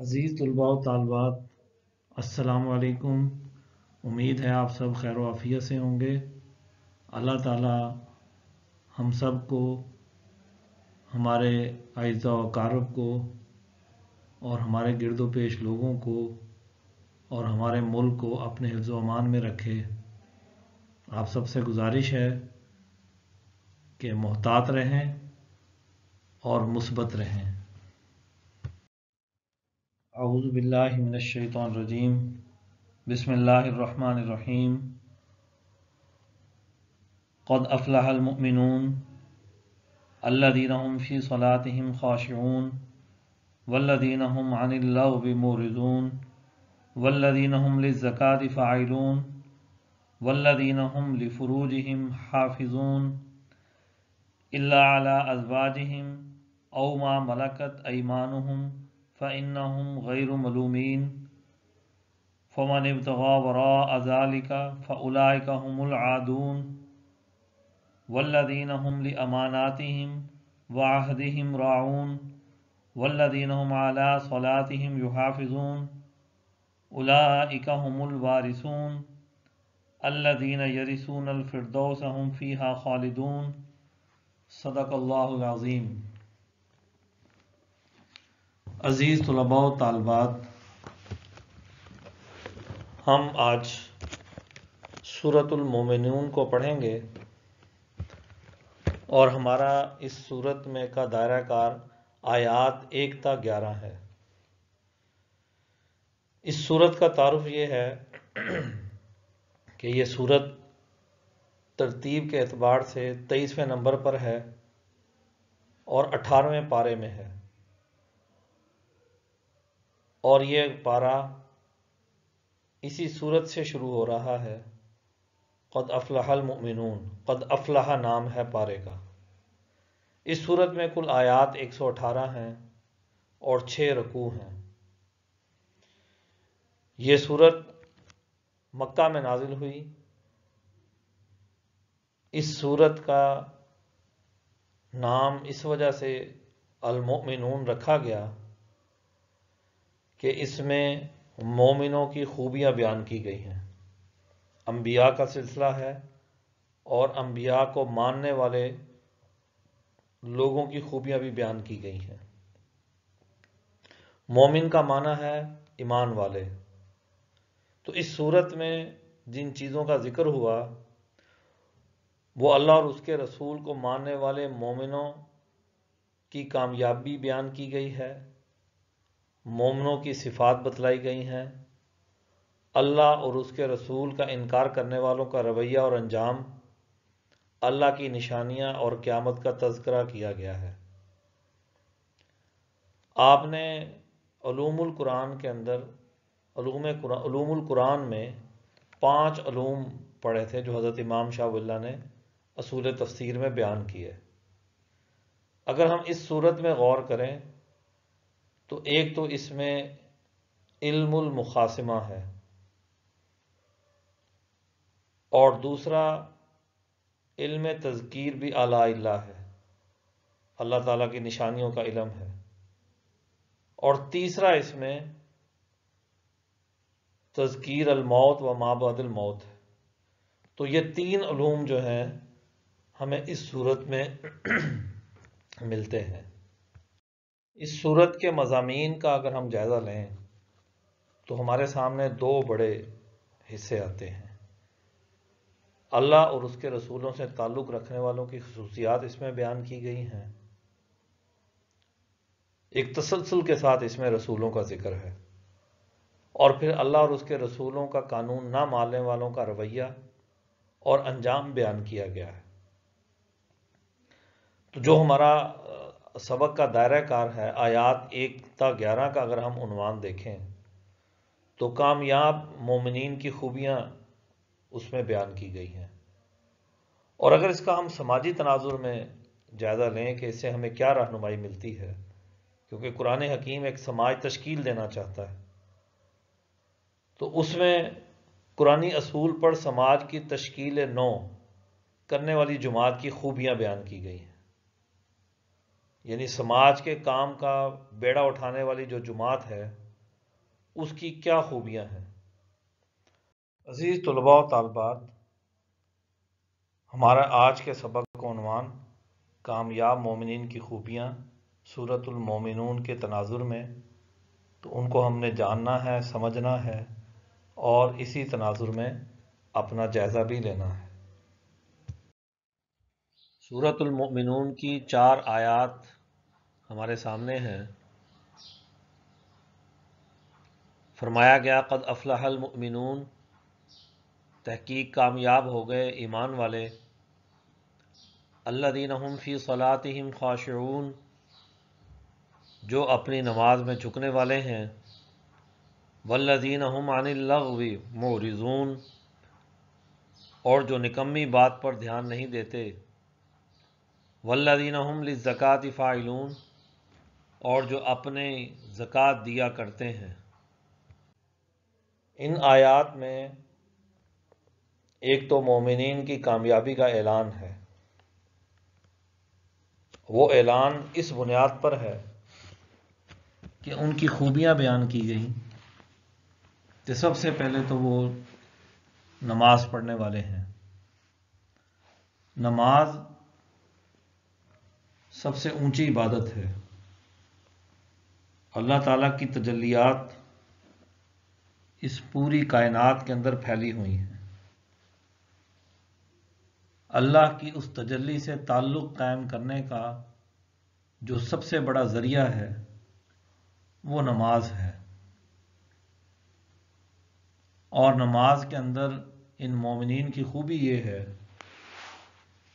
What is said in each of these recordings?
अज़ीज़ तलबा तलबात असलकुम उम्मीद है आप सब खैर वाफियत से होंगे अल्लाह ताला हम सब को हमारे अज्जा वकारब को और हमारे गिरदो पेश लोगों को और हमारे मुल्क को अपने हिफ्ज़ अमान में रखे आप सबसे गुजारिश है कि मोहतात रहें और मुस्बत रहें أعوذ بالله من الشيطان الرجيم بسم الله الرحمن الرحيم قد أفلح المؤمنون الذين هم في صلاتهم خاشعون والذين هم عن اللغو موردون والذين هم للزكاة فاعلون والذين هم لفروجهم حافظون إلا على أزواجهم أو ما ملكت أيمانهم फ़ानहम गैर मलूमिन फ़मन अबतवा वरा अजालिका फ़लाका हमलादून वल्लिन हम अमानातिम वाहदहम राउन वल्लिन हम आला सलातिम युहाफिजून उलाइका हमलवारसून अल्लादीन यरिसून अलफ़रदौस हम फ़ी खालिदून सदक अल्लाज़ीम अज़ीज़ तलबा तलबात हम आज सूरतमोमिन को पढ़ेंगे और हमारा इस सूरत में का दायरा कार आयात एकता ग्यारह है इस सूरत का तारफ़ ये है कि ये सूरत तरतीब के अतबार से तेईसवें नंबर पर है और अठारहवें पारे में है और ये पारा इसी सूरत से शुरू हो रहा है कद अफलाहल ममिनून कद अफलाह नाम है पारे का इस सूरत में कुल आयात 118 हैं और छः रकू हैं ये सूरत मक्का में नाजिल हुई इस सूरत का नाम इस वजह से अलमोमिनून रखा गया कि इसमें मोमिनों की खूबियाँ बयान की गई हैं अम्बिया का सिलसिला है और अम्बिया को मानने वाले लोगों की खूबियाँ भी बयान की गई हैं मोमिन का माना है ईमान वाले तो इस सूरत में जिन चीज़ों का ज़िक्र हुआ वो अल्लाह और उसके रसूल को मानने वाले मोमिनों की कामयाबी बयान की गई है मोमनों की सिफात बतलाई गई हैं अल्लाह और उसके रसूल का इनकार करने वालों का रवैया और अंजाम अल्लाह की निशानियां और क़्यामत का तस्करा किया गया है आपने कुरान के अंदर कुरान में पाँच अलूम पढ़े थे जो हज़रत इमाम शाह ने असूल तफसीर में बयान किए अगर हम इस सूरत में गौर करें तो एक तो इसमें इल्मुल मुखासिमा है और दूसरा इल्म तज़कीर भी आला है अल्लाह ताला की निशानियों का इलम है और तीसरा इसमें तज़कीर अलमौत व मौत है तो ये तीन अलूम जो हैं हमें इस सूरत में मिलते हैं इस सूरत के मज़ामीन का अगर हम जायज़ा लें तो हमारे सामने दो बड़े हिस्से आते हैं अल्लाह और उसके रसूलों से ताल्लुक़ रखने वालों की खसूसियात इसमें बयान की गई हैं एक तसलसल के साथ इसमें रसूलों का जिक्र है और फिर अल्लाह और उसके रसूलों का कानून ना मानने वालों का रवैया और अंजाम बयान किया गया है तो जो हमारा सबक का दायरा कार है आयात एक ता ग्यारह का अगर हम उनवान देखें तो कामयाब मोमिन की खूबियाँ उसमें बयान की गई हैं और अगर इसका हम समाजी तनाजुर में जायज़ा लें कि इससे हमें क्या रहनुमाई मिलती है क्योंकि कुरान हकीम एक समाज तश्कील देना चाहता है तो उसमें कुरानी असूल पर समाज की तश्कील नौ करने वाली जुमात की खूबियाँ बयान की गई हैं यानी समाज के काम का बेड़ा उठाने वाली जो जुमात है उसकी क्या खूबियां हैं अजीज़ तलबा तलबात हमारा आज के सबक कोनवान कामयाब मोमिन की खूबियाँ सूरतमोमिन के तनाजुर में तो उनको हमने जानना है समझना है और इसी तनाजुर में अपना जायज़ा भी लेना है सूरतुलमिनून की चार आयात हमारे सामने हैं फरमाया गया कद अफलाहमिनून तहकीक कामयाब हो गए ईमान वाले अल्लादीन हम फ़ी सलातम खाशून जो अपनी नमाज में झुकने वाले हैं वल्लदीन हम आनिलवी मोरिजून और जो निकम्मी बात पर ध्यान नहीं देते वल्लिन हम फ़ाइलून और जो अपने ज़क़़त दिया करते हैं इन आयात में एक तो मोमिन की कामयाबी का ऐलान है वो ऐलान इस बुनियाद पर है कि उनकी खूबियाँ बयान की गई कि सबसे पहले तो वो नमाज़ पढ़ने वाले हैं नमाज़ सबसे ऊंची इबादत है अल्लाह ताला की तजलियात इस पूरी कायनात के अंदर फैली हुई हैं अल्लाह की उस तजल्ली से ताल्लुक़ कायम करने का जो सबसे बड़ा ज़रिया है वो नमाज है और नमाज के अंदर इन मोमिन की खूबी ये है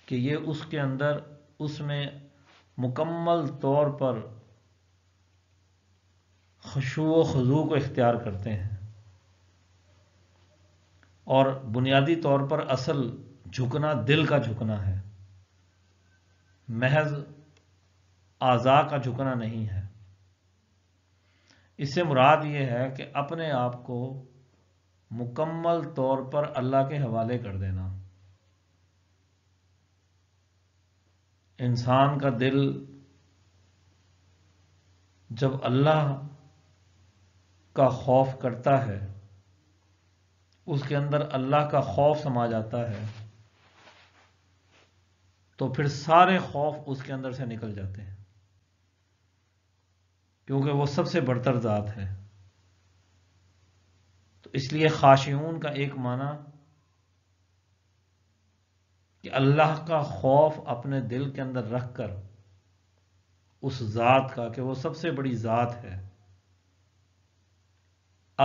कि ये उसके अंदर उसमें मुकम्मल तौर पर खुशु व खजू को इख्तियार करते हैं और बुनियादी तौर पर असल झुकना दिल का झुकना है महज आज़ा का झुकना नहीं है इससे मुराद ये है कि अपने आप को मुकम्मल तौर पर अल्लाह के हवाले कर देना इंसान का दिल जब अल्लाह का खौफ करता है उसके अंदर अल्लाह का खौफ समा जाता है तो फिर सारे खौफ उसके अंदर से निकल जाते हैं क्योंकि वो सबसे बढ़तर ज़ात है तो इसलिए खाशियून का एक माना कि अल्लाह का खौफ अपने दिल के अंदर रख कर उस ज़ात का कि वो सबसे बड़ी ज़ात है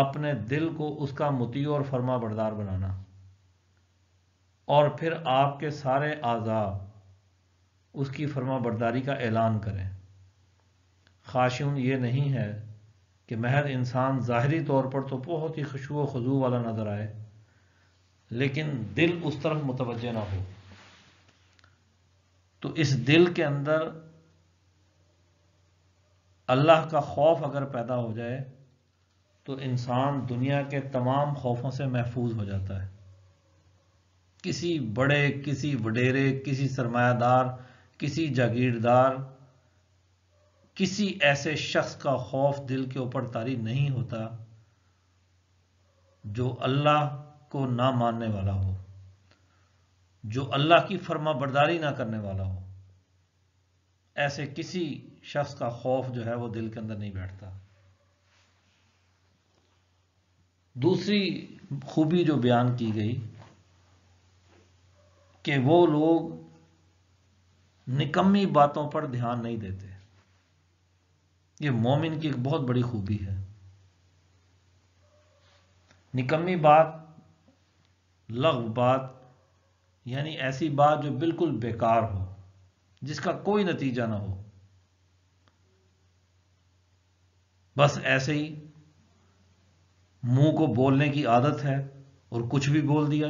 अपने दिल को उसका मुती और फर्मा बरदार बनाना और फिर आपके सारे आज़ाब उसकी फर्मा बरदारी का ऐलान करें खाशून ये नहीं है कि महर इंसान ज़ाहरी तौर पर तो बहुत ही खुशबू खजू वाला नज़र आए लेकिन दिल उस तरफ मुतवजह ना हो तो इस दिल के अंदर अल्लाह का खौफ अगर पैदा हो जाए तो इंसान दुनिया के तमाम खौफों से महफूज हो जाता है किसी बड़े किसी वडेरे किसी सरमायादार किसी जागीरदार किसी ऐसे शख्स का खौफ दिल के ऊपर तारी नहीं होता जो अल्लाह को ना मानने वाला हो जो अल्लाह की फर्मा बरदारी ना करने वाला हो ऐसे किसी शख्स का खौफ जो है वो दिल के अंदर नहीं बैठता दूसरी खूबी जो बयान की गई कि वो लोग निकम्मी बातों पर ध्यान नहीं देते ये मोमिन की एक बहुत बड़ी खूबी है निकम्मी बात लघ बात यानी ऐसी बात जो बिल्कुल बेकार हो जिसका कोई नतीजा ना हो बस ऐसे ही मुंह को बोलने की आदत है और कुछ भी बोल दिया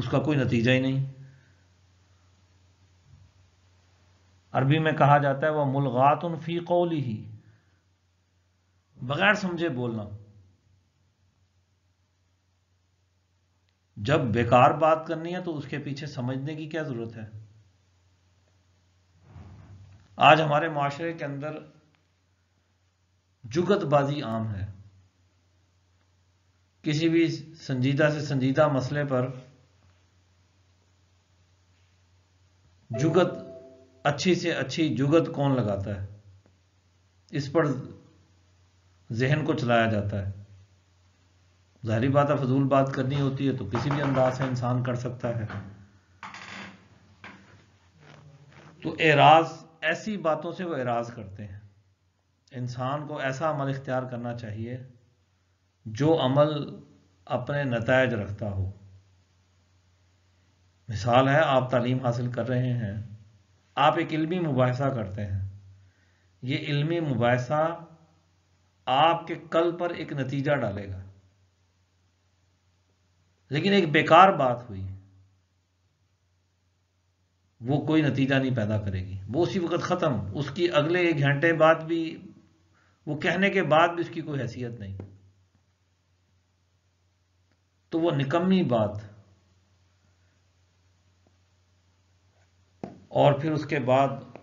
उसका कोई नतीजा ही नहीं अरबी में कहा जाता है वह मुलगात फी कौली ही बगैर समझे बोलना जब बेकार बात करनी है तो उसके पीछे समझने की क्या जरूरत है आज हमारे माशरे के अंदर जुगतबाजी आम है किसी भी संजीदा से संजीदा मसले पर जुगत अच्छी से अच्छी जुगत कौन लगाता है इस पर जहन को चलाया जाता है जहरी बात है फजूल बात करनी होती है तो किसी भी अंदाज से इंसान कर सकता है तो एराज ऐसी बातों से वो एराज करते हैं इंसान को ऐसा अमल इख्तियार करना चाहिए जो अमल अपने नतज रखता हो मिसाल है आप तालीम हासिल कर रहे हैं आप एक इलमी मुबासा करते हैं ये इलमी मुबासा आपके कल पर एक नतीजा डालेगा लेकिन एक बेकार बात हुई वो कोई नतीजा नहीं पैदा करेगी वो उसी वक्त ख़त्म उसकी अगले एक घंटे बाद भी वो कहने के बाद भी उसकी कोई हैसियत नहीं तो वो निकम्मी बात और फिर उसके बाद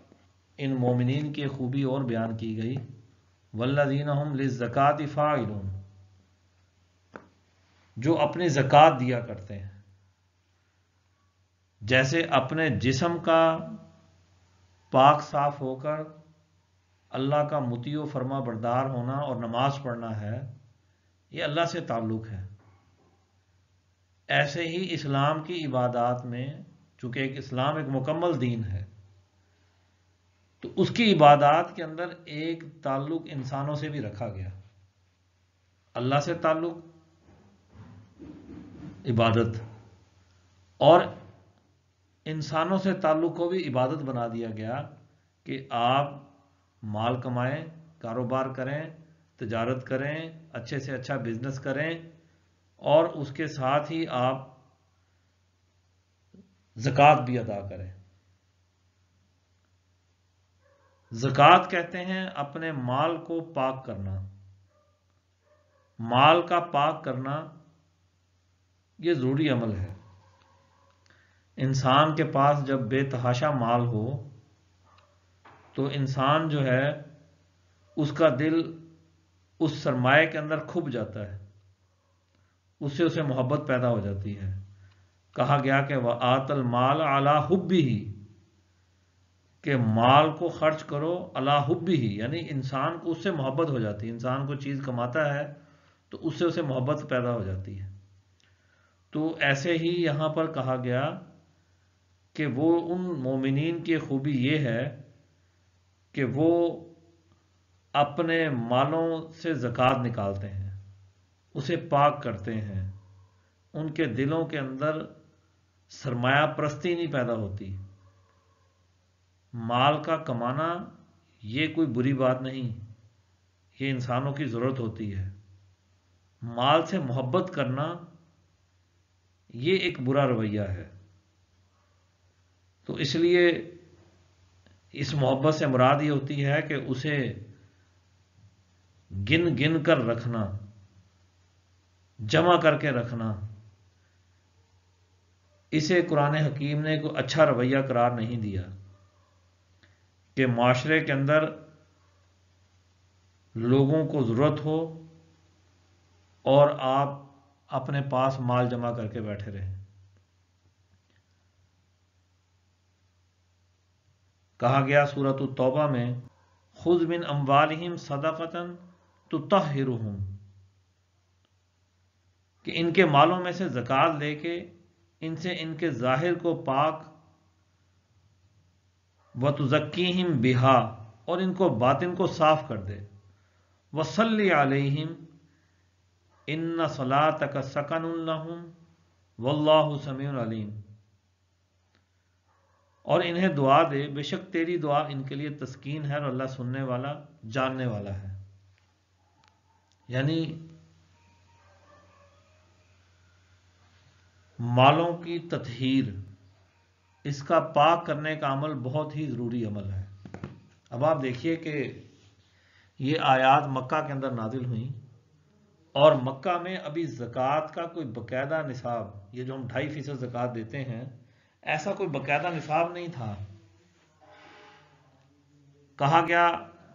इन मोमिन की खूबी और बयान की गई वल्लिन हम लिज़क़ात फ़ाइलून जो अपने जक़ात दिया करते हैं जैसे अपने जिसम का पाक साफ होकर अल्लाह का मुतियो फर्मा बरदार होना और नमाज पढ़ना है ये अल्लाह से ताल्लुक़ है ऐसे ही इस्लाम की इबादत में चूंकि एक इस्लाम एक मुकम्मल दीन है तो उसकी इबादत के अंदर एक ताल्लुक़ इंसानों से भी रखा गया अल्लाह से ताल्लुक़ इबादत और इंसानों से ताल्लुक़ को भी इबादत बना दिया गया कि आप माल कमाएं कारोबार करें तजारत करें अच्छे से अच्छा बिजनेस करें और उसके साथ ही आप जक़ात भी अदा करें जक़ात कहते हैं अपने माल को पाक करना माल का पाक करना ये ज़रूरी अमल है इंसान के पास जब बेतहाशा माल हो तो इंसान जो है उसका दिल उस सरमाए के अंदर खुब जाता है उससे उसे मोहब्बत पैदा हो जाती है कहा गया कि वह आतल माल अला हुब्बी ही के माल को खर्च करो अला हुब्बी ही यानी इंसान को उससे मोहब्बत हो जाती है इंसान को चीज़ कमाता है तो उससे उसे मोहब्बत पैदा हो जाती है तो ऐसे ही यहाँ पर कहा गया कि वो उन मोमिन की खूबी ये है कि वो अपने मालों से ज़क़़त निकालते हैं उसे पाक करते हैं उनके दिलों के अंदर सरमाया प्रस्ती नहीं पैदा होती माल का कमाना ये कोई बुरी बात नहीं ये इंसानों की ज़रूरत होती है माल से मोहब्बत करना ये एक बुरा रवैया है तो इसलिए इस मोहब्बत से मुराद ये होती है कि उसे गिन गिन कर रखना जमा करके रखना इसे कुरान हकीम ने को अच्छा रवैया करार नहीं दिया कि माशरे के अंदर लोगों को ज़रूरत हो और आप अपने पास माल जमा करके बैठे रहे कहा गया सूरत तौबा में खुद बिन तो तहिर हूं कि इनके मालों में से जक़ात लेके इनसे इनके ज़ाहिर को पाक व हिम बिहा और इनको बातिन को साफ कर दे वसल आलिम इन सलात का सकन वल्लाह समीम और इन्हें दुआ दे बेशक तेरी दुआ इनके लिए तस्कीन है और अल्लाह सुनने वाला जानने वाला है यानी मालों की तथहीर इसका पाक करने का अमल बहुत ही ज़रूरी अमल है अब आप देखिए कि ये आयात मक्का के अंदर नादिल हुई और मक्का में अभी ज़क़़त का कोई बकायदा निसाब ये जो हम ढाई फीसद ज़क़़त देते हैं ऐसा कोई बाकायदा निसाब नहीं था कहा गया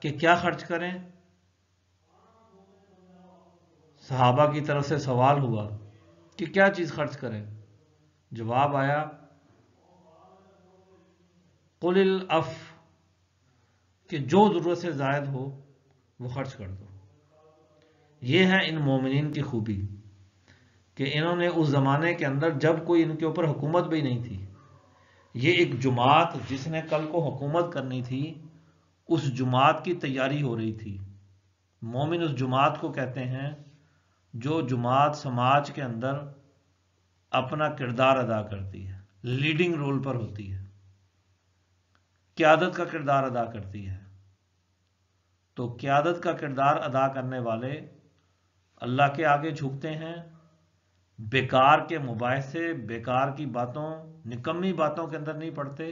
कि क्या खर्च करें सहाबा की तरफ से सवाल हुआ कि क्या चीज़ खर्च करें जवाब आया कुल अफ कि जो ज़रूरत से जायद हो वो खर्च कर दो ये है इन मोमिन की खूबी कि इन्होंने उस ज़माने के अंदर जब कोई इनके ऊपर हुकूमत भी नहीं थी ये एक जुमात जिसने कल को हुकूमत करनी थी उस जुमात की तैयारी हो रही थी मोमिन उस जुमात को कहते हैं जो जुमात समाज के अंदर अपना किरदार अदा करती है लीडिंग रोल पर होती है क्यादत का किरदार अदा करती है तो क्यादत का किरदार अदा करने वाले अल्लाह के आगे झुकते हैं बेकार के मुबासे बेकार की बातों निकम्मी बातों के अंदर नहीं पड़ते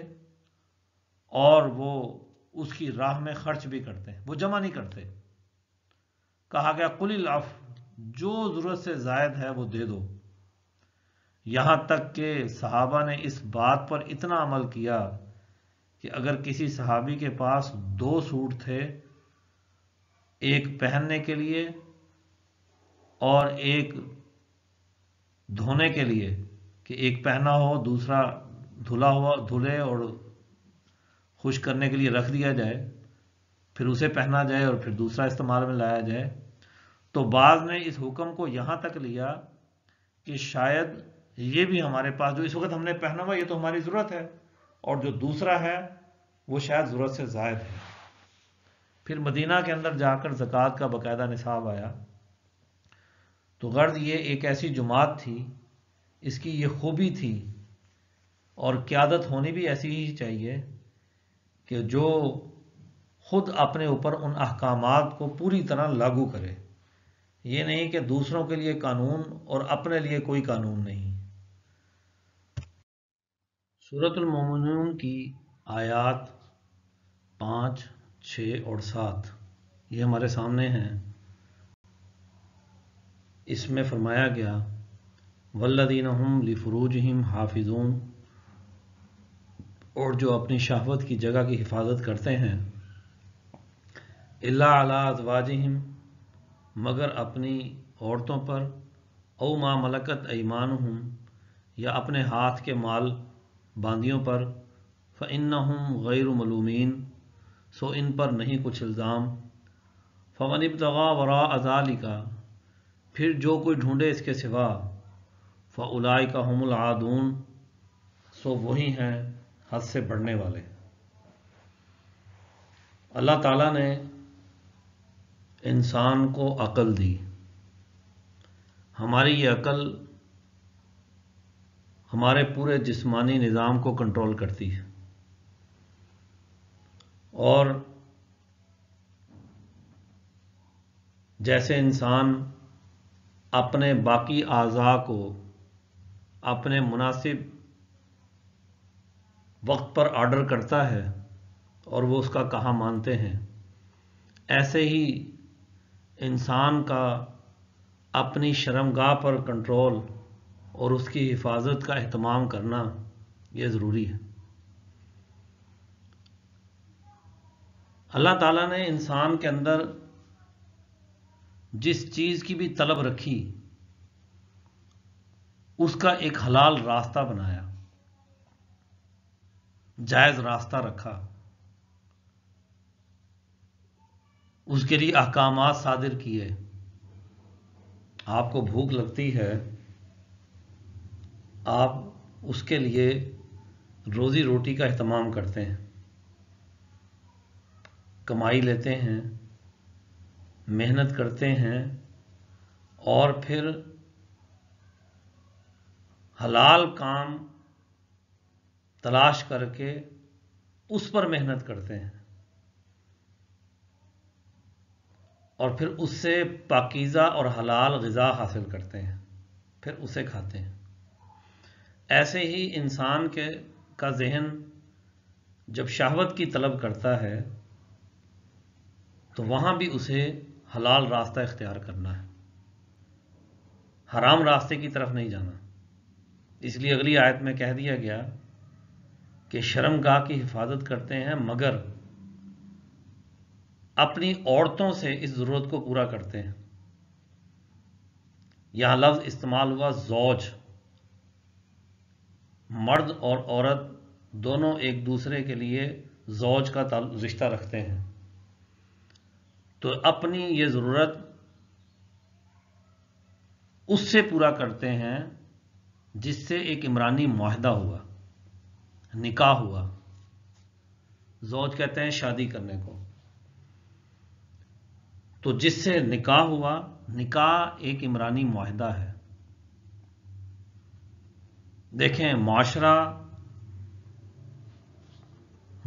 और वो उसकी राह में खर्च भी करते हैं वो जमा नहीं करते कहा गया कुल अफ जो ज़रूरत से जायद है वो दे दो यहां तक के सहाबा ने इस बात पर इतना अमल किया कि अगर किसी सहाबी के पास दो सूट थे एक पहनने के लिए और एक धोने के लिए कि एक पहना हो दूसरा धुला हुआ धुले और खुश करने के लिए रख दिया जाए फिर उसे पहना जाए और फिर दूसरा इस्तेमाल में लाया जाए तो बाद ने इस हुक्म को यहाँ तक लिया कि शायद ये भी हमारे पास जो इस वक्त हमने पहना हुआ ये तो हमारी ज़रूरत है और जो दूसरा है वो शायद ज़रूरत से ज़ायद है फिर मदीना के अंदर जाकर जक़ात का बाकायदा निसाब आया तो गर्द ये एक ऐसी जमात थी इसकी ये खूबी थी और क्यादत होनी भी ऐसी ही चाहिए कि जो खुद अपने ऊपर उन अहकाम को पूरी तरह लागू करे ये नहीं कि दूसरों के लिए कानून और अपने लिए कोई कानून नहीं सूरतमन की आयात पाँच छः और सात ये हमारे सामने हैं इसमें फरमाया गया वल्लिन हम लिफ़रूज हम हाफिजून और जो अपनी शहावत की जगह की हिफाजत करते हैं अला अलाजवाज हम मगर अपनी औरतों पर औ माँ मलकत ईमान हम या अपने हाथ के माल बांदियों पर फ़िन हम गैर मलूमीन सो इन पर नहीं कुछ इल्ज़ाम फ़वन इबतगा वरा अज़ालिका फिर जो कोई ढूंढे इसके सिवा फ़लाई का हमल आदून सो वही हैं हद से बढ़ने वाले अल्लाह ताला ने इंसान को अकल दी हमारी ये अकल हमारे पूरे जिस्मानी निज़ाम को कंट्रोल करती है और जैसे इंसान अपने बाकी अज़ा को अपने मुनासिब वक्त पर आर्डर करता है और वो उसका कहा मानते हैं ऐसे ही इंसान का अपनी शर्मगाह पर कंट्रोल और उसकी हिफाजत का अहतमाम करना ये ज़रूरी है अल्लाह ताला ने इंसान के अंदर जिस चीज़ की भी तलब रखी उसका एक हलाल रास्ता बनाया जायज़ रास्ता रखा उसके लिए अहकाम सादिर किए आपको भूख लगती है आप उसके लिए रोज़ी रोटी का अहतमाम करते हैं कमाई लेते हैं मेहनत करते हैं और फिर हलाल काम तलाश करके उस पर मेहनत करते हैं और फिर उससे पाकिज़ा और हलाल गज़ा हासिल करते हैं फिर उसे खाते हैं ऐसे ही इंसान के का जहन जब शहावत की तलब करता है तो वहाँ भी उसे हलाल रास्ता इख्तियार करना है हराम रास्ते की तरफ नहीं जाना इसलिए अगली आयत में कह दिया गया कि शर्मगाह की हिफाजत करते हैं मगर अपनी औरतों से इस ज़रूरत को पूरा करते हैं यह लफ्ज़ इस्तेमाल हुआ जौज मर्द और औरत दोनों एक दूसरे के लिए जौज का रिश्ता रखते हैं तो अपनी ये ज़रूरत उससे पूरा करते हैं जिससे एक इमरानी माहदा हुआ निकाह हुआ जोज कहते हैं शादी करने को तो जिससे निकाह हुआ निकाह एक इमरानी माहदा है देखें माशरा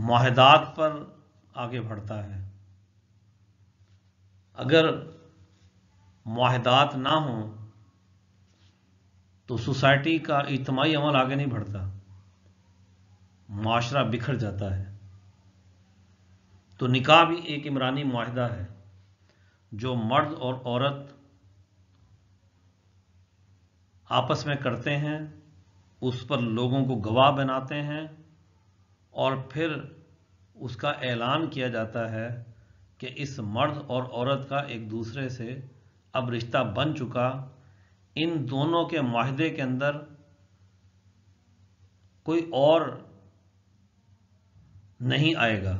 माहदात पर आगे बढ़ता है अगर माहदात ना हों तो सोसाइटी का इजमाही अमल आगे नहीं बढ़ता माशरा बिखर जाता है तो निकाह भी एक इमरानी माहदा है जो मर्द और औरत आपस में करते हैं उस पर लोगों को गवाह बनाते हैं और फिर उसका ऐलान किया जाता है कि इस मर्द और औरत का एक दूसरे से अब रिश्ता बन चुका इन दोनों के माहदे के अंदर कोई और नहीं आएगा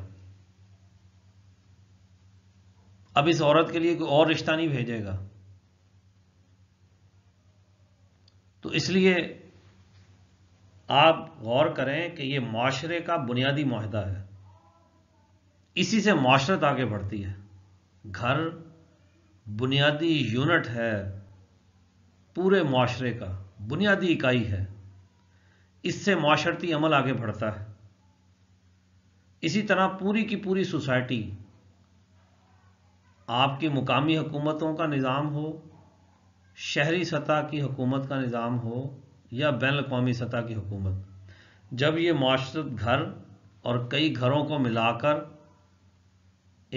अब इस औरत के लिए कोई और रिश्ता नहीं भेजेगा तो इसलिए आप गौर करें कि यह माशरे का बुनियादी माहदा है इसी से माशरत आगे बढ़ती है घर बुनियादी यूनिट है पूरे माशरे का बुनियादी इकाई है इससे माशरती अमल आगे बढ़ता है इसी तरह पूरी की पूरी सोसाइटी आपकी मुकामी हुकूमतों का निज़ाम हो शहरी सतह की हुकूमत का निज़ाम हो या बैन अवी सतह की हुकूमत जब ये माशरत घर और कई घरों को मिलाकर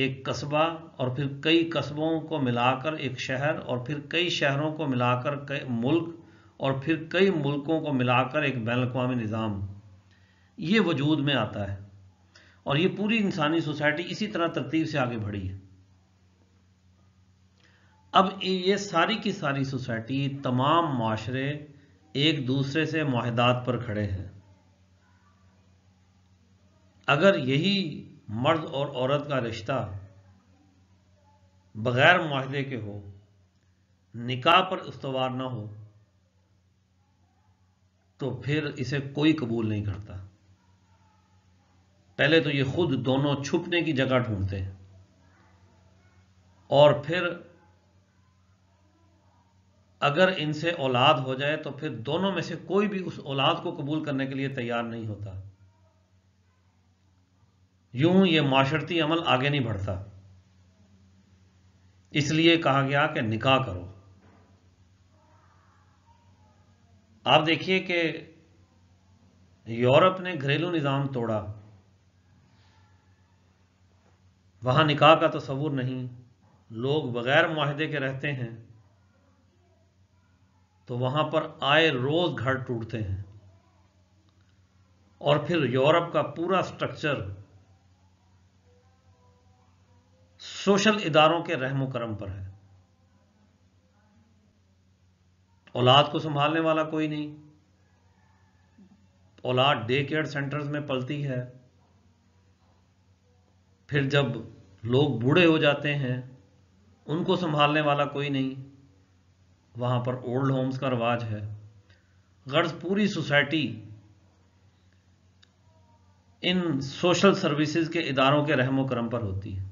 एक कस्बा और फिर कई कस्बों को मिलाकर एक शहर और फिर कई शहरों को मिलाकर कई मुल्क और फिर कई मुल्कों को मिलाकर एक बैन अवी निज़ाम ये वजूद में आता है और ये पूरी इंसानी सोसाइटी इसी तरह तरतीब से आगे बढ़ी है अब ये सारी की सारी सोसाइटी तमाम माशरे एक दूसरे से माहदात पर खड़े हैं अगर यही मर्द और औरत का रिश्ता बगैर माहदे के हो निकाह पर उसवार ना हो तो फिर इसे कोई कबूल नहीं करता पहले तो ये खुद दोनों छुपने की जगह ढूंढते हैं और फिर अगर इनसे औलाद हो जाए तो फिर दोनों में से कोई भी उस औलाद को कबूल करने के लिए तैयार नहीं होता यूं ये माशरती अमल आगे नहीं बढ़ता इसलिए कहा गया कि निकाह करो आप देखिए कि यूरोप ने घरेलू निज़ाम तोड़ा वहाँ निकाह का तस्वूर नहीं लोग बग़ैर माहदे के रहते हैं तो वहाँ पर आए रोज़ घर टूटते हैं और फिर यूरोप का पूरा स्ट्रक्चर सोशल इदारों के रहमो करम पर है औलाद को संभालने वाला कोई नहीं औलाद डे केयर सेंटर्स में पलती है फिर जब लोग बूढ़े हो जाते हैं उनको संभालने वाला कोई नहीं वहां पर ओल्ड होम्स का रिवाज है गर्ज पूरी सोसाइटी इन सोशल सर्विसेज के इदारों के रहमो करम पर होती है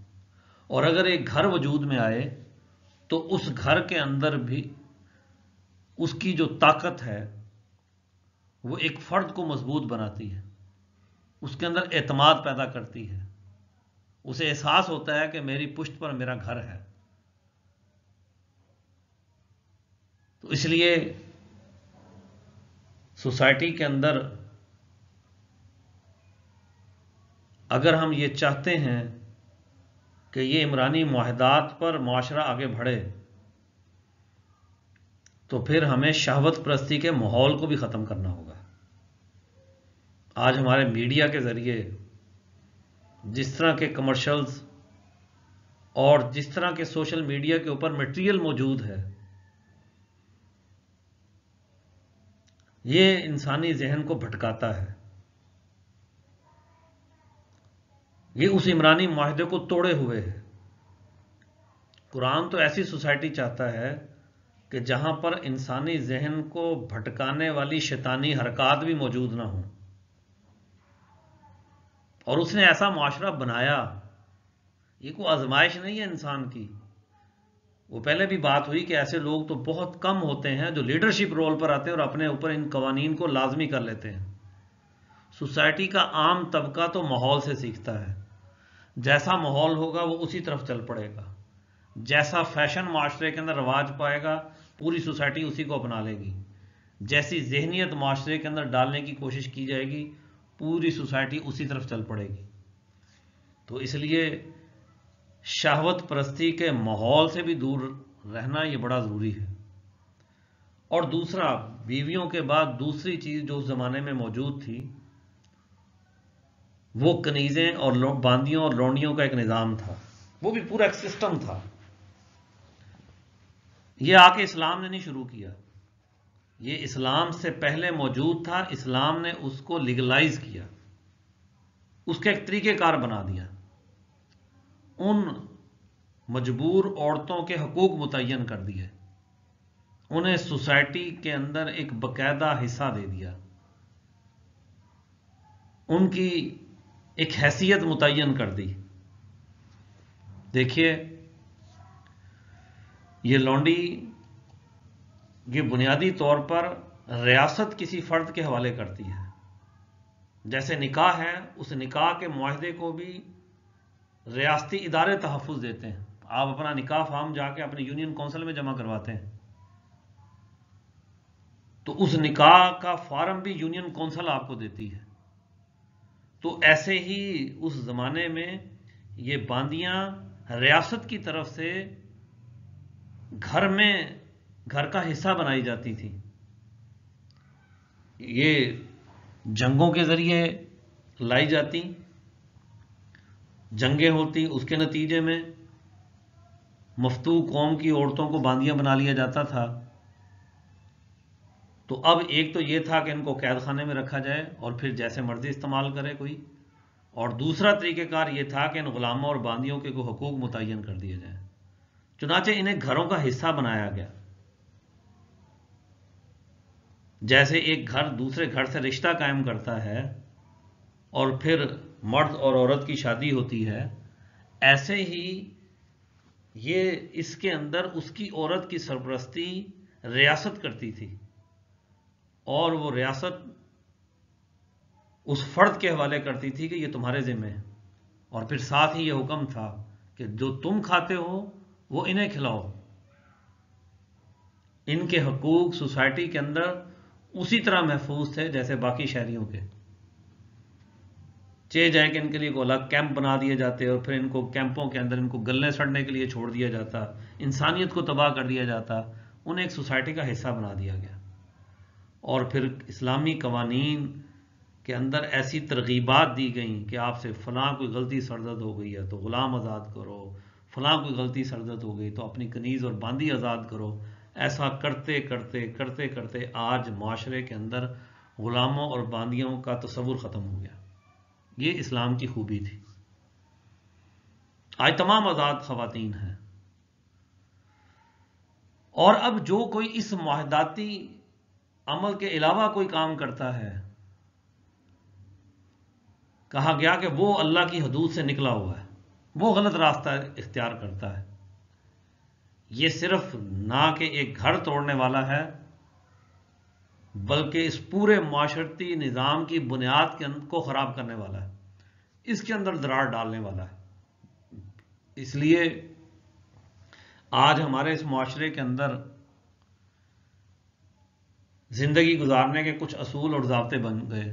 और अगर एक घर वजूद में आए तो उस घर के अंदर भी उसकी जो ताकत है वो एक फ़र्द को मजबूत बनाती है उसके अंदर एतमाद पैदा करती है उसे एहसास होता है कि मेरी पुष्ट पर मेरा घर है तो इसलिए सोसाइटी के अंदर अगर हम ये चाहते हैं कि ये इमरानी माहदात पर माशरा आगे बढ़े तो फिर हमें शहवत प्रस्ती के माहौल को भी ख़त्म करना होगा आज हमारे मीडिया के ज़रिए जिस तरह के कमर्शल्स और जिस तरह के सोशल मीडिया के ऊपर मटेरियल मौजूद है ये इंसानी जहन को भटकाता है ये उस इमरानी माहदे को तोड़े हुए है कुरान तो ऐसी सोसाइटी चाहता है कि जहाँ पर इंसानी जहन को भटकाने वाली शैतानी हरकत भी मौजूद ना हो और उसने ऐसा माशरा बनाया ये कोई आजमाइश नहीं है इंसान की वो पहले भी बात हुई कि ऐसे लोग तो बहुत कम होते हैं जो लीडरशिप रोल पर आते हैं और अपने ऊपर इन कवानीन को लाजमी कर लेते हैं सोसाइटी का आम तबका तो माहौल से सीखता है जैसा माहौल होगा वो उसी तरफ चल पड़ेगा जैसा फैशन माशरे के अंदर रवाज पाएगा पूरी सोसाइटी उसी को अपना लेगी जैसी जहनीत माशरे के अंदर डालने की कोशिश की जाएगी पूरी सोसाइटी उसी तरफ चल पड़ेगी तो इसलिए शहवत परस्ती के माहौल से भी दूर रहना ये बड़ा ज़रूरी है और दूसरा बीवियों के बाद दूसरी चीज़ जो उस ज़माने में मौजूद थी वो कनीज़ें और बांदियों और लौंडियों का एक निज़ाम था वो भी पूरा एक सिस्टम था ये आके इस्लाम ने नहीं शुरू किया ये इस्लाम से पहले मौजूद था इस्लाम ने उसको लीगलाइज किया उसके एक तरीक़ेकार बना दिया उन मजबूर औरतों के हकूक़ मुतन कर दिए उन्हें सोसाइटी के अंदर एक बाकायदा हिस्सा दे दिया उनकी एक हैसियत मुतन कर दी देखिए ये लॉन्डी ये बुनियादी तौर पर रियासत किसी फ़र्द के हवाले करती है जैसे निकाह है उस निकाह के माहदे को भी रियाती इदारे तहफ़ देते हैं आप अपना निकाह फार्म जाके अपने यूनियन काउंसिल में जमा करवाते हैं तो उस निकाह का फार्म भी यूनियन काउंसिल आपको देती है तो ऐसे ही उस ज़माने में ये बांदियां रियासत की तरफ से घर में घर का हिस्सा बनाई जाती थी ये जंगों के ज़रिए लाई जाती जंगें होती उसके नतीजे में मफतू कौम की औरतों को बांदियां बना लिया जाता था तो अब एक तो ये था कि इनको कैद खाने में रखा जाए और फिर जैसे मर्जी इस्तेमाल करे कोई और दूसरा तरीक़ेकार ये था कि इन गुलामों और बांदियों के को हकूक़ मुतन कर दिए जाए चुनाचे इन्हें घरों का हिस्सा बनाया गया जैसे एक घर दूसरे घर से रिश्ता कायम करता है और फिर मर्द और औरत की शादी होती है ऐसे ही ये इसके अंदर उसकी औरत की सरपरस्ती रियासत करती थी और वो रियासत उस फर्द के हवाले करती थी कि ये तुम्हारे ज़िम्मे है और फिर साथ ही ये हुक्म था कि जो तुम खाते हो वो इन्हें खिलाओ इनके हकूक सोसाइटी के अंदर उसी तरह महफूज थे जैसे बाकी शहरियों के चे जाए कि इनके लिए एक अलग कैंप बना दिए जाते और फिर इनको कैंपों के अंदर इनको गले सड़ने के लिए छोड़ दिया जाता इंसानियत को तबाह कर दिया जाता उन्हें एक सोसाइटी का हिस्सा बना दिया गया और फिर इस्लामी कवानीन के अंदर ऐसी तरगीबात दी गई कि आपसे फ़लाँ कोई गलती सरदर्द हो गई है तो ग़ुलाम आज़ाद करो फ़लाँ कोई गलती सरदर्द हो गई तो अपनी कनीज़ और बांदी आज़ाद करो ऐसा करते करते करते करते आज माशरे के अंदर ग़ुलामों और बांदियों का तस्वुर ख़त्म हो गया ये इस्लाम की खूबी थी आज तमाम आज़ाद ख़वातीन हैं और अब जो कोई इस माहदाती अमल के अलावा कोई काम करता है कहा गया कि वो अल्लाह की हदूद से निकला हुआ है वो गलत रास्ता इख्तियार करता है ये सिर्फ ना कि एक घर तोड़ने वाला है बल्कि इस पूरे माशरती निज़ाम की बुनियाद के अं-, को ख़राब करने वाला है इसके अंदर दरार डालने वाला है इसलिए आज हमारे इस माशरे के अंदर ज़िंदगी गुजारने के कुछ असूल और जबते बन गए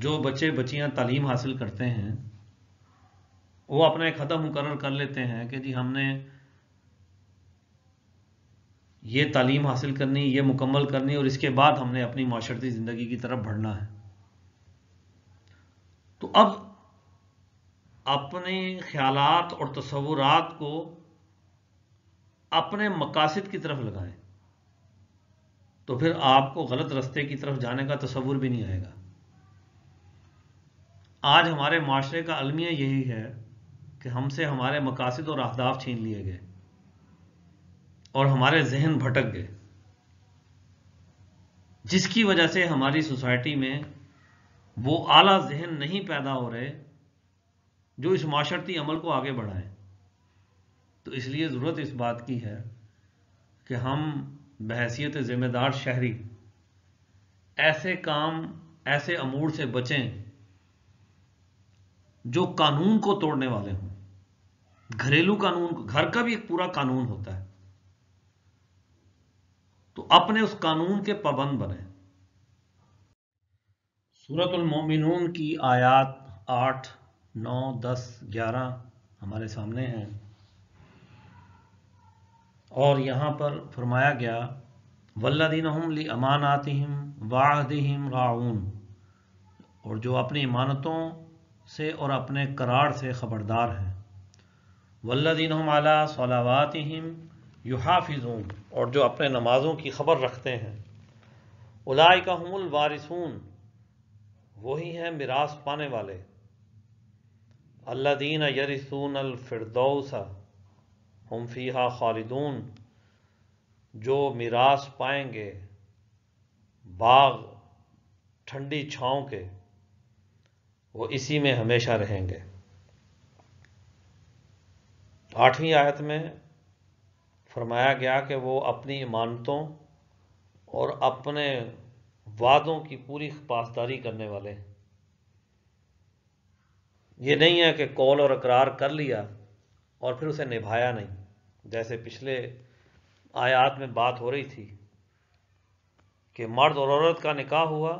जो बच्चे बच्चियाँ तालीम हासिल करते हैं वो अपना एक हदम मुकर कर लेते हैं कि जी हमने ये तालीम हासिल करनी ये मुकम्मल करनी और इसके बाद हमने अपनी माशरती ज़िंदगी की तरफ बढ़ना है तो अब अपने ख्याल और तस्वुरात को अपने मकासद की तरफ लगाएं तो फिर आपको गलत रास्ते की तरफ जाने का तस्वुर भी नहीं आएगा आज हमारे माशरे का अलमिया यही है कि हमसे हमारे मकासद और अहदाफ छीन लिए गए और हमारे जहन भटक गए जिसकी वजह से हमारी सोसाइटी में वो आला जहन नहीं पैदा हो रहे जो इस माशरती अमल को आगे बढ़ाएं तो इसलिए ज़रूरत इस बात की है कि हम बहसीत ज़िम्मेदार शहरी ऐसे काम ऐसे अमूर से बचें जो कानून को तोड़ने वाले हों घरेलू कानून घर का भी एक पूरा कानून होता है तो अपने उस कानून के पाबंद बने सूरतमोमिन की आयात आठ नौ दस ग्यारह हमारे सामने हैं और यहाँ पर फरमाया गया वल्लिन हम ली आतिम वाहम राउन और जो अपनी इमानतों से और अपने करार से ख़बरदार हैं वल्लिन हम आला सलावातिम युहाफिजून और जो अपने नमाज़ों की खबर रखते हैं उलाई का हमल वारिसून वही हैं मिरास पाने वाले अल्लादीन यरिसून अलफिरदौसा हम फीहा खालिदून जो मीरास पाएंगे बाग ठंडी छाँव के वो इसी में हमेशा रहेंगे आठवीं आयत में फरमाया गया कि वो अपनी इमानतों और अपने वादों की पूरी पासदारी करने वाले ये नहीं है कि कॉल और अकरार कर लिया और फिर उसे निभाया नहीं जैसे पिछले आयात में बात हो रही थी कि मर्द और औरत का निकाह हुआ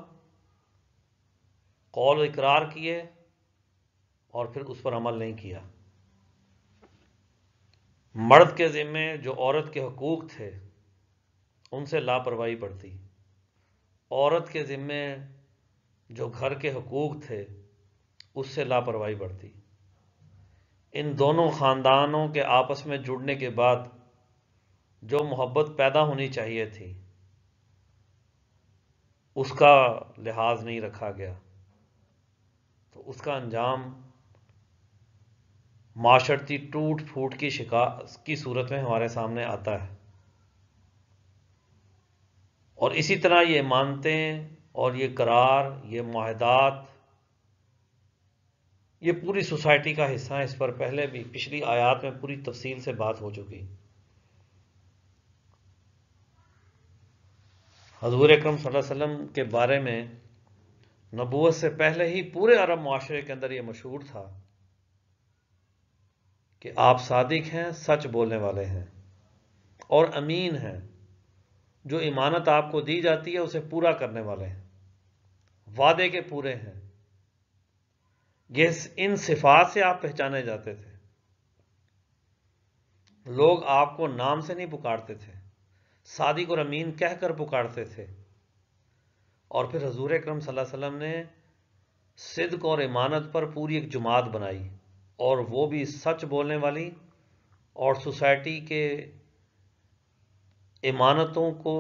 कौल इकरार किए और फिर उस पर अमल नहीं किया मर्द के ज़िम्मे जो औरत के हकूक़ थे उनसे लापरवाही पड़ती औरत के ज़िम्मे जो घर के हकूक़ थे उससे लापरवाही बढ़ती इन दोनों ख़ानदानों के आपस में जुड़ने के बाद जो मोहब्बत पैदा होनी चाहिए थी उसका लिहाज नहीं रखा गया तो उसका अंजाम माशरती टूट फूट की शिका की सूरत में हमारे सामने आता है और इसी तरह ये मानते और ये करार ये माहदात ये पूरी सोसाइटी का हिस्सा है इस पर पहले भी पिछली आयात में पूरी तफसील से बात हो चुकी हजूर अक्रम वसम के बारे में नबूत से पहले ही पूरे अरब माशरे के अंदर ये मशहूर था कि आप सादिक हैं सच बोलने वाले हैं और अमीन हैं जो इमानत आपको दी जाती है उसे पूरा करने वाले हैं वादे के पूरे हैं जिस इन सिफात से आप पहचाने जाते थे लोग आपको नाम से नहीं पुकारते थे सादी को अमीन कहकर पुकारते थे और फिर हजूर करम वसल्लम ने सिद्क और इमानत पर पूरी एक जुमात बनाई और वो भी सच बोलने वाली और सोसाइटी के इमानतों को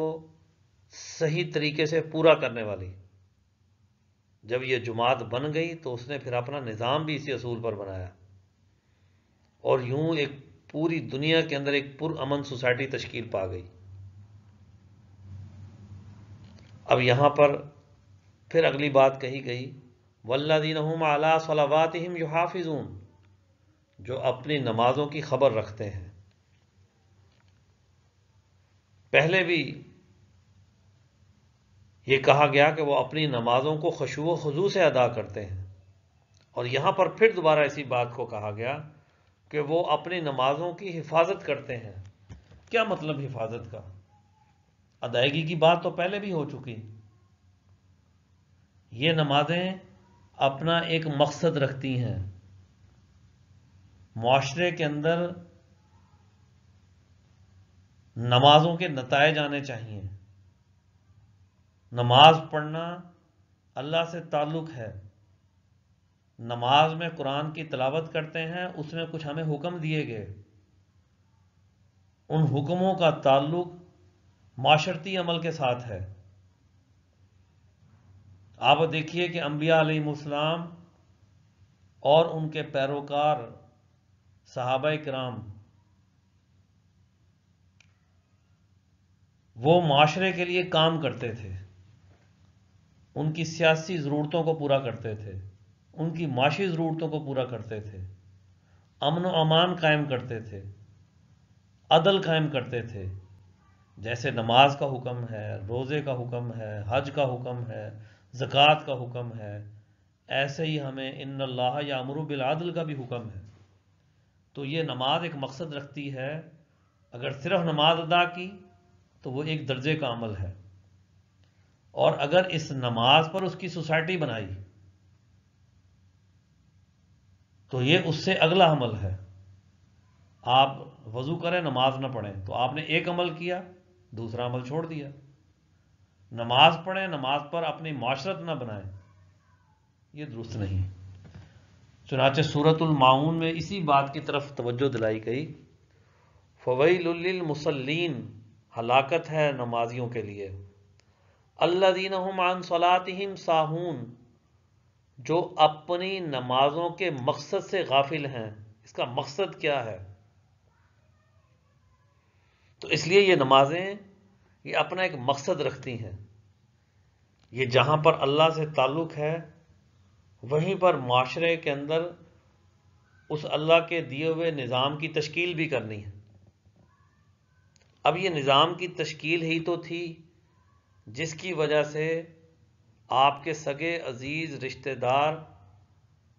सही तरीके से पूरा करने वाली जब ये जुमात बन गई तो उसने फिर अपना निज़ाम भी इसी असूल पर बनाया और यूं एक पूरी दुनिया के अंदर एक पुरअमन सोसाइटी तश्कील पा गई अब यहाँ पर फिर अगली बात कही गई वल्लादीन हम आला सलावात जो हाफिजून जो अपनी नमाज़ों की खबर रखते हैं पहले भी ये कहा गया कि वो अपनी नमाज़ों को खुशब खजू से अदा करते हैं और यहाँ पर फिर दोबारा इसी बात को कहा गया कि वो अपनी नमाज़ों की हिफाजत करते हैं क्या मतलब हिफाजत का अदायगी की बात तो पहले भी हो चुकी ये नमाजें अपना एक मकसद रखती हैं माशरे के अंदर नमाजों के नतज आने चाहिए नमाज पढ़ना अल्लाह से ताल्लुक़ है नमाज में कुरान की तलावत करते हैं उसमें कुछ हमें हुक्म दिए गए उन हुक्मों का ताल्लुक माशरती अमल के साथ है आप देखिए कि अम्बिया आलम और उनके पैरोकार साहब कराम वो माशरे के लिए काम करते थे उनकी सियासी ज़रूरतों को पूरा करते थे उनकी माशी ज़रूरतों को पूरा करते थे अमन व अमान कायम करते थे अदल कायम करते थे जैसे नमाज का हुक्म है रोज़े का हुक्म है हज का हुक्म है ज़क़़त का हुक्म है ऐसे ही हमें इन अल्लाह या अमरू बिलादल का भी हुक्म है तो ये नमाज एक मकसद रखती है अगर सिर्फ नमाज अदा की तो वो एक दर्जे का अमल है और अगर इस नमाज पर उसकी सोसाइटी बनाई तो ये उससे अगला अमल है आप वज़ू करें नमाज ना पढ़ें तो आपने एक अमल किया दूसरा अमल छोड़ दिया नमाज पढ़ें नमाज पर अपनी माशरत ना बनाएं ये दुरुस्त नहीं चुनाचे सूरतमाउन में इसी बात की तरफ तवज्जो दिलाई गई फ़वैल मुसलिन हलाकत है नमाजियों के लिए अल्लादीन आन सलातम साहून जो अपनी नमाजों के मकसद से गाफिल हैं इसका मकसद क्या है तो इसलिए ये नमाजें ये अपना एक मकसद रखती हैं ये जहाँ पर अल्लाह से ताल्लुक़ है वहीं पर माशरे के अंदर उस अल्लाह के दिए हुए निज़ाम की तश्कील भी करनी है अब ये निज़ाम की तश्कील ही तो थी जिसकी वजह से आपके सगे अजीज़ रिश्तेदार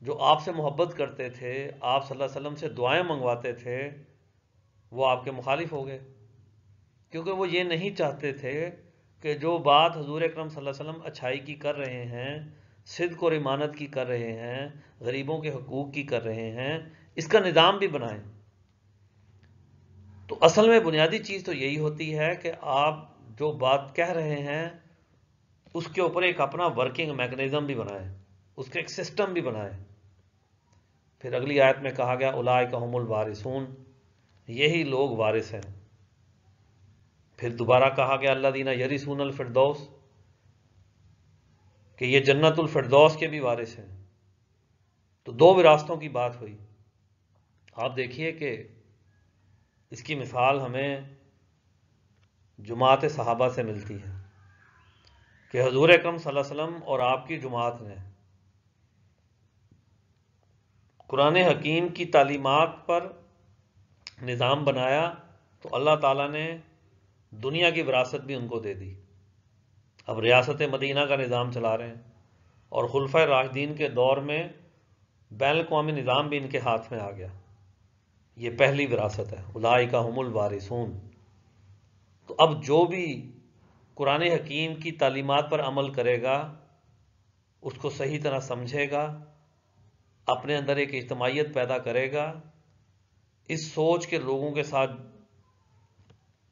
जो आपसे मोहब्बत करते थे आप सल्लल्लाहु अलैहि वसल्लम से दुआएं मंगवाते थे वो आपके मुखालिफ हो गए क्योंकि वो ये नहीं चाहते थे कि जो बात हजूर अक्रम वसल्लम अच्छाई की कर रहे हैं सिद्क और इमानत की कर रहे हैं गरीबों के हकूक़ की कर रहे हैं इसका निज़ाम भी बनाएं तो असल में बुनियादी चीज़ तो यही होती है कि आप जो बात कह रहे हैं उसके ऊपर एक अपना वर्किंग मैकेनिज्म भी बनाए उसके एक सिस्टम भी बनाए फिर अगली आयत में कहा गया उलाय कहमुल वारिसून यही लोग वारिस हैं फिर दोबारा कहा गया अल्लाह दीना यरीसून अलफरदौस कि ये फिरदौस के भी वारिस हैं तो दो विरासतों की बात हुई आप देखिए कि इसकी मिसाल हमें जुमात सहाबा से मिलती है कि हजूर कम सलम और आपकी जुमात ने कुरान हकीम की तालीमत पर निज़ाम बनाया तो अल्लाह ताला ने दुनिया की विरासत भी उनको दे दी अब रियासत मदीना का निज़ाम चला रहे हैं और खुलफ़ राशदीन के दौर में बैन अवी निज़ाम भी इनके हाथ में आ गया ये पहली विरासत है उलाई का हमल वारिसून अब जो भी कुरान हकीम की तालीमत पर अमल करेगा उसको सही तरह समझेगा अपने अंदर एक इज्तमाहीत पैदा करेगा इस सोच के लोगों के साथ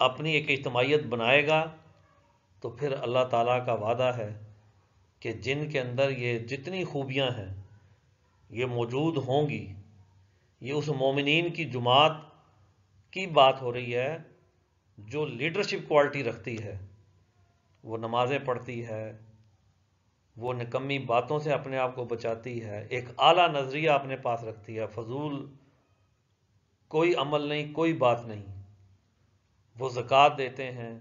अपनी एक इज्तमाहीत बनाएगा तो फिर अल्लाह ताला का वादा है कि जिन के अंदर ये जितनी खूबियां हैं ये मौजूद होंगी ये उस मोमिन की जुमात की बात हो रही है जो लीडरशिप क्वालिटी रखती है वो नमाज़ें पढ़ती है वो निकम्मी बातों से अपने आप को बचाती है एक आला नज़रिया अपने पास रखती है फजूल कोई अमल नहीं कोई बात नहीं वो ज़क़़त देते हैं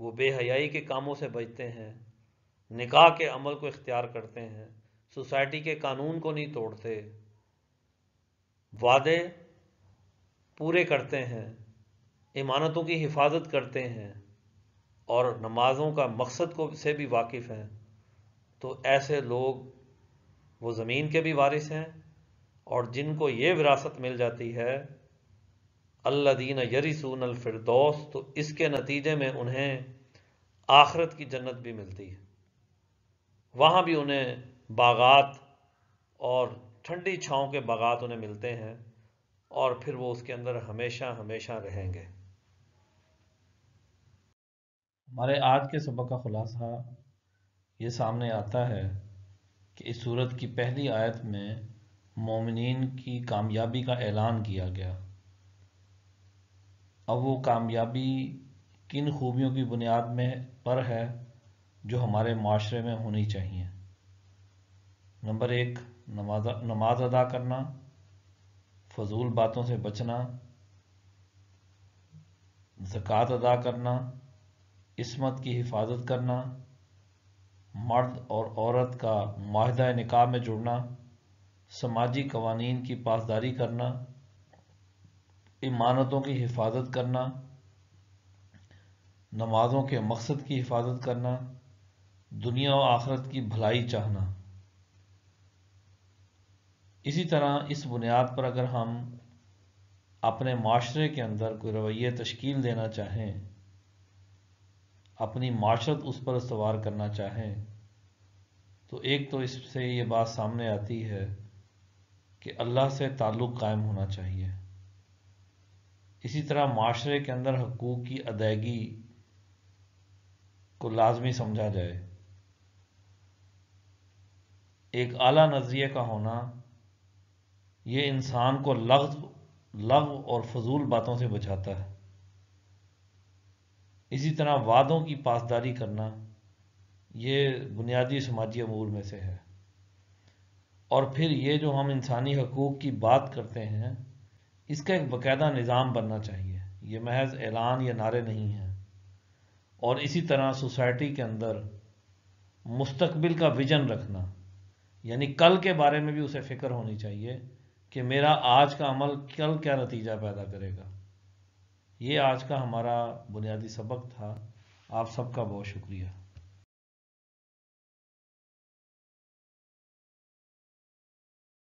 वो बेहयाई के कामों से बचते हैं निकाह के अमल को इख्तियार करते हैं सोसाइटी के कानून को नहीं तोड़ते वादे पूरे करते हैं इमानतों की हिफाजत करते हैं और नमाज़ों का मकसद को से भी वाकिफ़ हैं तो ऐसे लोग वो ज़मीन के भी वारिस हैं और जिनको ये विरासत मिल जाती है अल्ला दीन अलफरदौस तो इसके नतीजे में उन्हें आखरत की जन्नत भी मिलती है वहाँ भी उन्हें बागात और ठंडी छाँव के बागात उन्हें मिलते हैं और फिर वो उसके अंदर हमेशा हमेशा रहेंगे हमारे आज के सबक का ख़ुलासा ये सामने आता है कि इस सूरत की पहली आयत में मोमिन की कामयाबी का ऐलान किया गया अब वो कामयाबी किन खूबियों की बुनियाद में पर है जो हमारे माशरे में होनी चाहिए नंबर एक नमाज नमाज अदा करना फजूल बातों से बचना जक़ात अदा करना इसमत की हिफाजत करना मर्द और औरत का माहदा निकाह में जुड़ना समाजी कवानीन की पासदारी करना इमानतों की हिफाजत करना नमाजों के मकसद की हिफाजत करना दुनिया और आखरत की भलाई चाहना इसी तरह इस बुनियाद पर अगर हम अपने माशरे के अंदर कोई रवैये तश्कील देना चाहें अपनी माशरत उस पर सवार करना चाहें तो एक तो इससे ये बात सामने आती है कि अल्लाह से ताल्लुक़ कायम होना चाहिए इसी तरह माशरे के अंदर हकूक़ की अदायगी को लाजमी समझा जाए एक आला नज़रिए का होना ये इंसान को लफ्ज़ लफ़ और फजूल बातों से बचाता है इसी तरह वादों की पासदारी करना ये बुनियादी समाजी अमूर में से है और फिर ये जो हम इंसानी हकूक़ की बात करते हैं इसका एक बाकायदा निज़ाम बनना चाहिए ये महज ऐलान या नारे नहीं हैं और इसी तरह सोसाइटी के अंदर मुस्तबिल का विजन रखना यानी कल के बारे में भी उसे फ़िक्र होनी चाहिए कि मेरा आज का अमल कल क्या नतीजा पैदा करेगा ये आज का हमारा बुनियादी सबक था आप सबका बहुत शुक्रिया